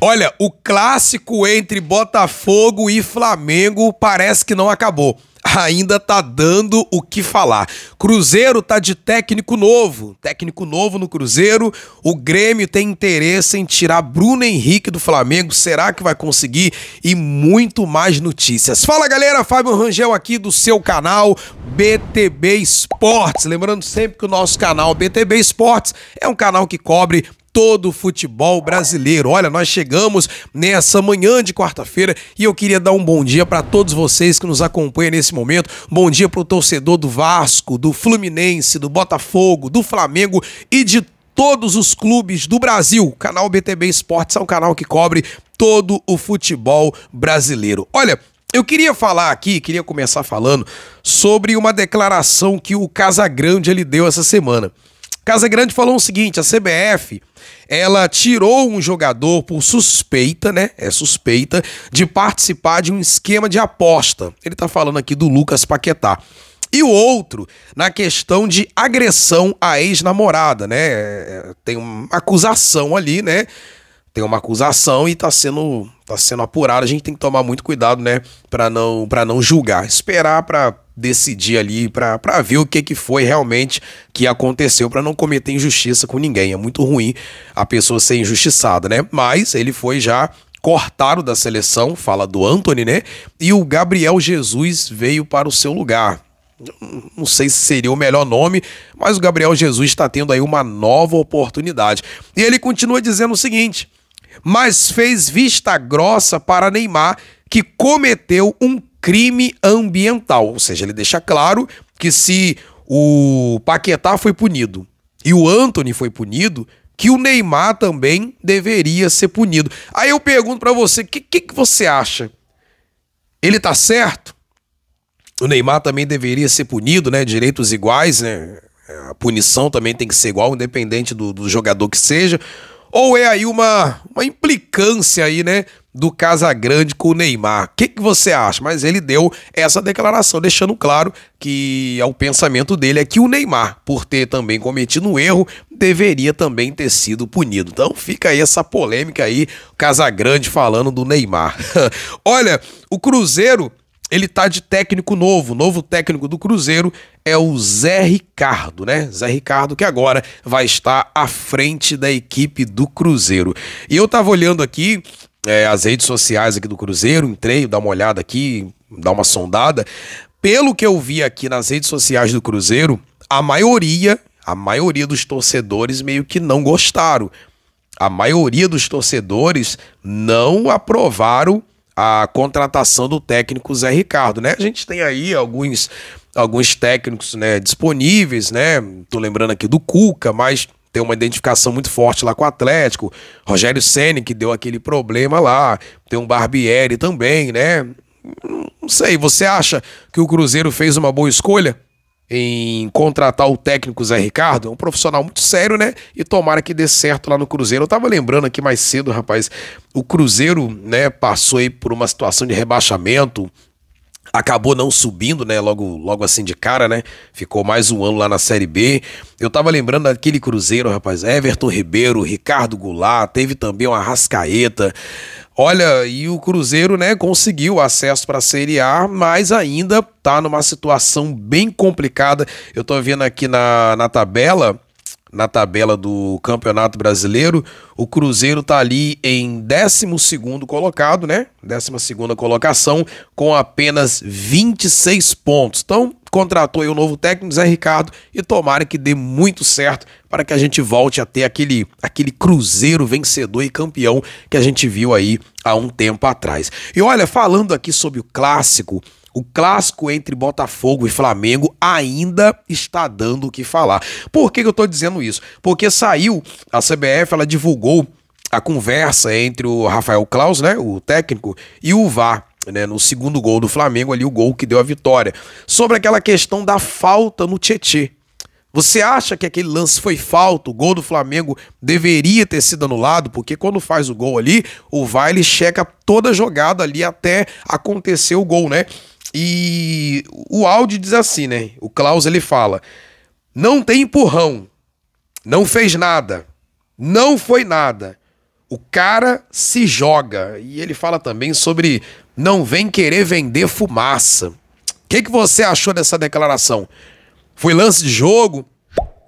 Olha, o clássico entre Botafogo e Flamengo parece que não acabou. Ainda tá dando o que falar. Cruzeiro tá de técnico novo, técnico novo no Cruzeiro. O Grêmio tem interesse em tirar Bruno Henrique do Flamengo. Será que vai conseguir? E muito mais notícias. Fala galera, Fábio Rangel aqui do seu canal BTB Esportes. Lembrando sempre que o nosso canal BTB Esportes é um canal que cobre todo o futebol brasileiro. Olha, nós chegamos nessa manhã de quarta-feira e eu queria dar um bom dia para todos vocês que nos acompanham nesse momento. Bom dia para o torcedor do Vasco, do Fluminense, do Botafogo, do Flamengo e de todos os clubes do Brasil. O canal BTB Esportes é um canal que cobre todo o futebol brasileiro. Olha, eu queria falar aqui, queria começar falando sobre uma declaração que o Casagrande ele deu essa semana. Casa Grande falou o seguinte: a CBF ela tirou um jogador por suspeita, né? É suspeita de participar de um esquema de aposta. Ele tá falando aqui do Lucas Paquetá. E o outro na questão de agressão à ex-namorada, né? Tem uma acusação ali, né? Tem uma acusação e tá sendo tá sendo apurado. A gente tem que tomar muito cuidado, né, para não para não julgar, esperar para decidir ali para ver o que, que foi realmente que aconteceu para não cometer injustiça com ninguém. É muito ruim a pessoa ser injustiçada, né? Mas ele foi já cortado da seleção, fala do Anthony, né? E o Gabriel Jesus veio para o seu lugar. Não sei se seria o melhor nome, mas o Gabriel Jesus está tendo aí uma nova oportunidade. E ele continua dizendo o seguinte: mas fez vista grossa para Neymar, que cometeu um crime ambiental. Ou seja, ele deixa claro que se o Paquetá foi punido e o Anthony foi punido, que o Neymar também deveria ser punido. Aí eu pergunto para você, o que, que, que, você acha? Ele tá certo? O Neymar também deveria ser punido, né? Direitos iguais, né? A punição também tem que ser igual, independente do, do jogador que seja. Ou é aí uma, uma implicância aí, né? do Casagrande com o Neymar. O que, que você acha? Mas ele deu essa declaração, deixando claro que é o pensamento dele é que o Neymar, por ter também cometido um erro, deveria também ter sido punido. Então fica aí essa polêmica aí, Casagrande falando do Neymar. Olha, o Cruzeiro ele tá de técnico novo. O novo técnico do Cruzeiro é o Zé Ricardo, né? Zé Ricardo que agora vai estar à frente da equipe do Cruzeiro. E eu tava olhando aqui é, as redes sociais aqui do Cruzeiro, entrei, dá uma olhada aqui, dá uma sondada. Pelo que eu vi aqui nas redes sociais do Cruzeiro, a maioria, a maioria dos torcedores meio que não gostaram. A maioria dos torcedores não aprovaram a contratação do técnico Zé Ricardo, né? A gente tem aí alguns alguns técnicos, né, disponíveis, né? Tô lembrando aqui do Cuca, mas tem uma identificação muito forte lá com o Atlético. Rogério Ceni que deu aquele problema lá. Tem um Barbieri também, né? Não sei, você acha que o Cruzeiro fez uma boa escolha? em contratar o técnico Zé Ricardo, é um profissional muito sério, né? E tomara que dê certo lá no Cruzeiro. Eu tava lembrando aqui mais cedo, rapaz, o Cruzeiro, né, passou aí por uma situação de rebaixamento, acabou não subindo, né? Logo, logo assim de cara, né? Ficou mais um ano lá na Série B. Eu tava lembrando daquele Cruzeiro, rapaz. Everton Ribeiro, Ricardo Goulart, teve também uma Rascaeta. Olha, e o Cruzeiro, né, conseguiu acesso para a Série A, mas ainda tá numa situação bem complicada. Eu tô vendo aqui na, na tabela na tabela do Campeonato Brasileiro. O Cruzeiro está ali em 12 colocado, né? 12 colocação, com apenas 26 pontos. Então, contratou aí o novo técnico, Zé Ricardo, e tomara que dê muito certo para que a gente volte a ter aquele, aquele Cruzeiro vencedor e campeão que a gente viu aí há um tempo atrás. E olha, falando aqui sobre o clássico o clássico entre Botafogo e Flamengo ainda está dando o que falar. Por que, que eu estou dizendo isso? Porque saiu, a CBF ela divulgou a conversa entre o Rafael Claus, né, o técnico, e o VAR. Né, no segundo gol do Flamengo, ali o gol que deu a vitória. Sobre aquela questão da falta no Tietê. Você acha que aquele lance foi falta? O gol do Flamengo deveria ter sido anulado, porque quando faz o gol ali, o VAR ele checa toda a jogada ali até acontecer o gol, né? E o áudio diz assim, né? O Klaus ele fala: "Não tem empurrão. Não fez nada. Não foi nada. O cara se joga". E ele fala também sobre não vem querer vender fumaça. O que, que você achou dessa declaração? Foi lance de jogo?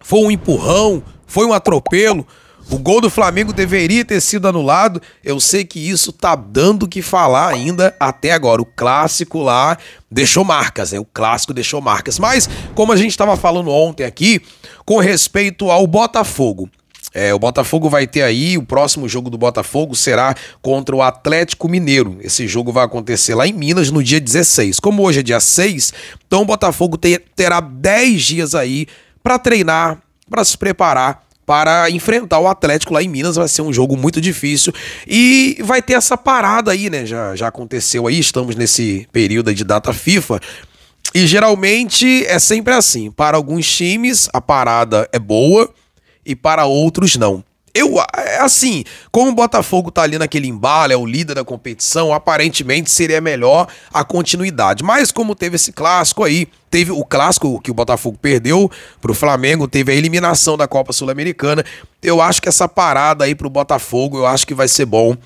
Foi um empurrão? Foi um atropelo? O gol do Flamengo deveria ter sido anulado. Eu sei que isso tá dando o que falar ainda até agora. O clássico lá deixou marcas, né? O clássico deixou marcas. Mas, como a gente estava falando ontem aqui, com respeito ao Botafogo. É, o Botafogo vai ter aí, o próximo jogo do Botafogo será contra o Atlético Mineiro. Esse jogo vai acontecer lá em Minas no dia 16. Como hoje é dia 6, então o Botafogo ter, terá 10 dias aí para treinar, para se preparar para enfrentar o Atlético lá em Minas. Vai ser um jogo muito difícil. E vai ter essa parada aí, né? Já, já aconteceu aí, estamos nesse período de data FIFA. E geralmente é sempre assim. Para alguns times, a parada é boa e para outros não. Eu, é assim, como o Botafogo tá ali naquele embalo, é o líder da competição, aparentemente seria melhor a continuidade. Mas como teve esse clássico aí, teve o clássico que o Botafogo perdeu pro Flamengo, teve a eliminação da Copa Sul-Americana. Eu acho que essa parada aí pro Botafogo, eu acho que vai ser bom.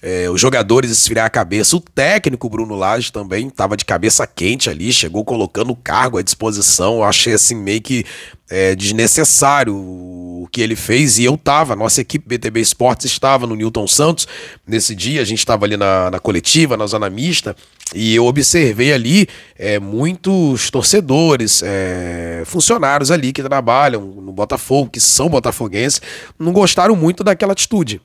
É, os jogadores esfriar a cabeça. O técnico Bruno Lage também estava de cabeça quente ali, chegou colocando o cargo à disposição. Eu achei assim meio que é desnecessário o que ele fez e eu tava, nossa equipe BTB Esportes estava no Newton Santos nesse dia, a gente estava ali na, na, coletiva, na zona mista e eu observei ali é, muitos torcedores, é, funcionários ali que trabalham no Botafogo, que são botafoguenses, não gostaram muito daquela atitude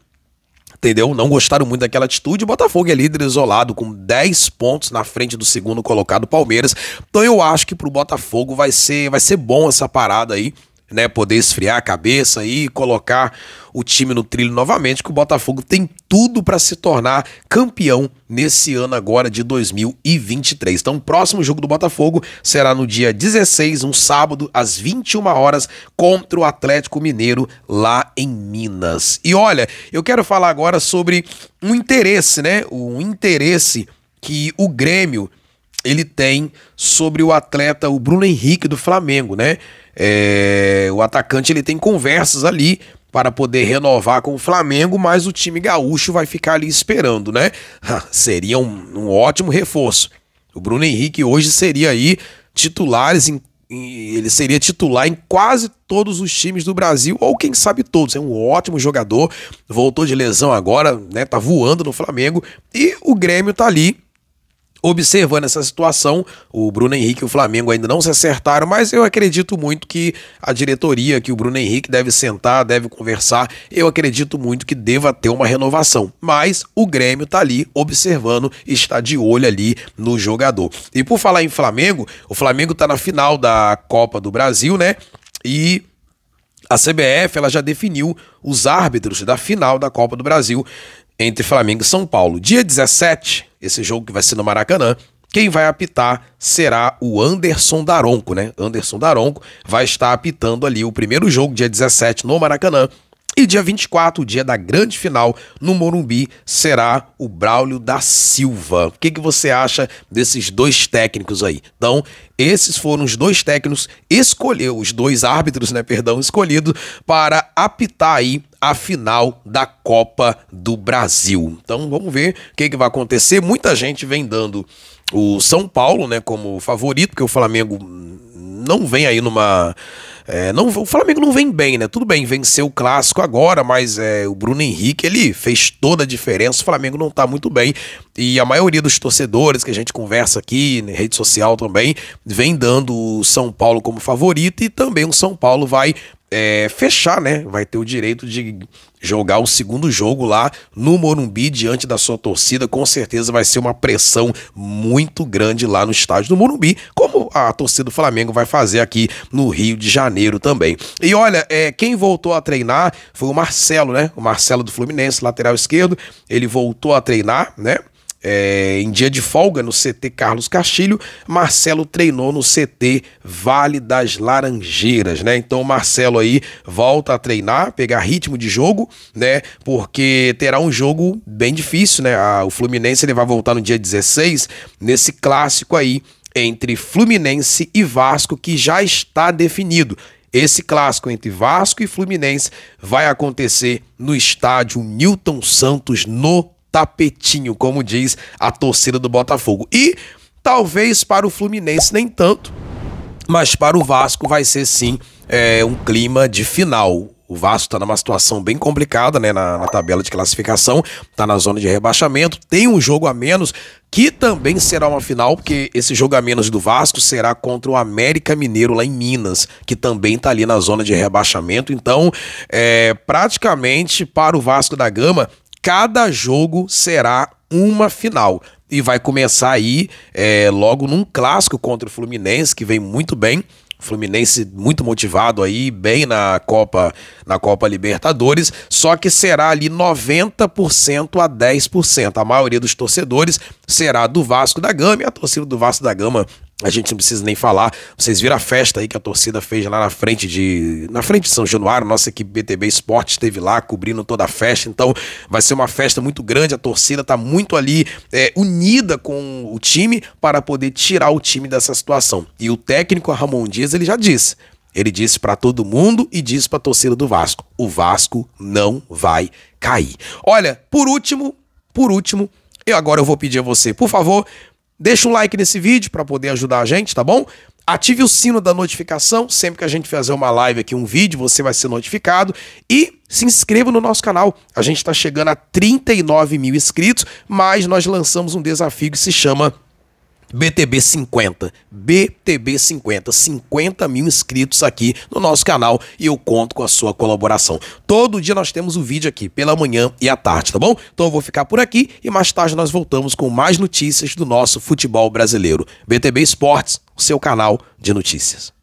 entendeu? Não gostaram muito daquela atitude. O Botafogo é líder isolado com 10 pontos na frente do segundo colocado Palmeiras. Então eu acho que pro Botafogo vai ser, vai ser bom essa parada aí né, poder esfriar a cabeça e colocar o time no trilho novamente, que o Botafogo tem tudo para se tornar campeão nesse ano agora de 2023. Então, o próximo jogo do Botafogo será no dia 16, um sábado, às 21 horas, contra o Atlético Mineiro lá em Minas. E olha, eu quero falar agora sobre um interesse, né? Um interesse que o Grêmio ele tem sobre o atleta o Bruno Henrique do Flamengo, né? É, o atacante ele tem conversas ali para poder renovar com o Flamengo, mas o time gaúcho vai ficar ali esperando, né? seria um, um ótimo reforço. O Bruno Henrique hoje seria aí titulares em, em, ele seria titular em quase todos os times do Brasil, ou quem sabe todos. É um ótimo jogador, voltou de lesão agora, né? Tá voando no Flamengo e o Grêmio tá ali observando essa situação, o Bruno Henrique e o Flamengo ainda não se acertaram, mas eu acredito muito que a diretoria, que o Bruno Henrique deve sentar, deve conversar. Eu acredito muito que deva ter uma renovação. Mas o Grêmio tá ali observando, está de olho ali no jogador. E por falar em Flamengo, o Flamengo tá na final da Copa do Brasil, né? E a CBF ela já definiu os árbitros da final da Copa do Brasil entre Flamengo e São Paulo. Dia 17, esse jogo que vai ser no Maracanã. Quem vai apitar será o Anderson Daronco, né? Anderson Daronco vai estar apitando ali o primeiro jogo, dia 17, no Maracanã. E dia 24, o dia da grande final no Morumbi, será o Braulio da Silva. O que, que você acha desses dois técnicos aí? Então, esses foram os dois técnicos escolheu os dois árbitros, né, perdão, escolhidos para apitar aí a final da Copa do Brasil. Então vamos ver o que, que vai acontecer. Muita gente vem dando o São Paulo, né, como favorito, porque o Flamengo não vem aí numa. É, não, o Flamengo não vem bem, né? Tudo bem, venceu o clássico agora, mas é, o Bruno Henrique ele fez toda a diferença. O Flamengo não tá muito bem. E a maioria dos torcedores que a gente conversa aqui, na rede social também, vem dando o São Paulo como favorito e também o São Paulo vai é, fechar, né? Vai ter o direito de jogar o segundo jogo lá no Morumbi diante da sua torcida. Com certeza vai ser uma pressão muito grande lá no estádio do Morumbi, como a torcida do Flamengo vai fazer aqui no Rio de Janeiro também. E olha, é, quem voltou a treinar foi o Marcelo, né? O Marcelo do Fluminense, lateral esquerdo. Ele voltou a treinar, né? É, em dia de folga no CT Carlos Castilho, Marcelo treinou no CT Vale das Laranjeiras, né? Então o Marcelo aí volta a treinar, pegar ritmo de jogo, né? Porque terá um jogo bem difícil, né? o Fluminense ele vai voltar no dia 16 nesse clássico aí entre Fluminense e Vasco que já está definido. Esse clássico entre Vasco e Fluminense vai acontecer no estádio Newton Santos, no tapetinho, como diz a torcida do Botafogo. E talvez para o Fluminense nem tanto, mas para o Vasco vai ser sim é, um clima de final. O Vasco está numa situação bem complicada né, na, na tabela de classificação, está na zona de rebaixamento, tem um jogo a menos, que também será uma final, porque esse jogo a menos do Vasco será contra o América Mineiro lá em Minas, que também está ali na zona de rebaixamento. Então, é, praticamente para o Vasco da Gama, cada jogo será uma final. E vai começar aí é, logo num clássico contra o Fluminense, que vem muito bem. Fluminense muito motivado aí, bem na Copa na Copa Libertadores, só que será ali 90% a 10%. A maioria dos torcedores será do Vasco da Gama e a torcida do Vasco da Gama a gente não precisa nem falar. Vocês viram a festa aí que a torcida fez lá na frente de. Na frente de São Januário, nossa equipe BTB Esporte esteve lá cobrindo toda a festa. Então vai ser uma festa muito grande. A torcida está muito ali é, unida com o time para poder tirar o time dessa situação. E o técnico Ramon Dias ele já disse: ele disse para todo mundo e disse para a torcida do Vasco: o Vasco não vai cair. Olha, por último, por último, eu agora eu vou pedir a você, por favor, deixa um like nesse vídeo para poder ajudar a gente, tá bom? Ative o sino da notificação, sempre que a gente fizer uma live aqui, um vídeo, você vai ser notificado. E se inscreva no nosso canal, a gente está chegando a 39 mil inscritos, mas nós lançamos um desafio que se chama BTB 50. BTB 50. 50 mil inscritos aqui no nosso canal e eu conto com a sua colaboração. Todo dia nós temos o um vídeo aqui, pela manhã e à tarde, tá bom? Então eu vou ficar por aqui e mais tarde nós voltamos com mais notícias do nosso futebol brasileiro. BTB Esportes, o seu canal de notícias.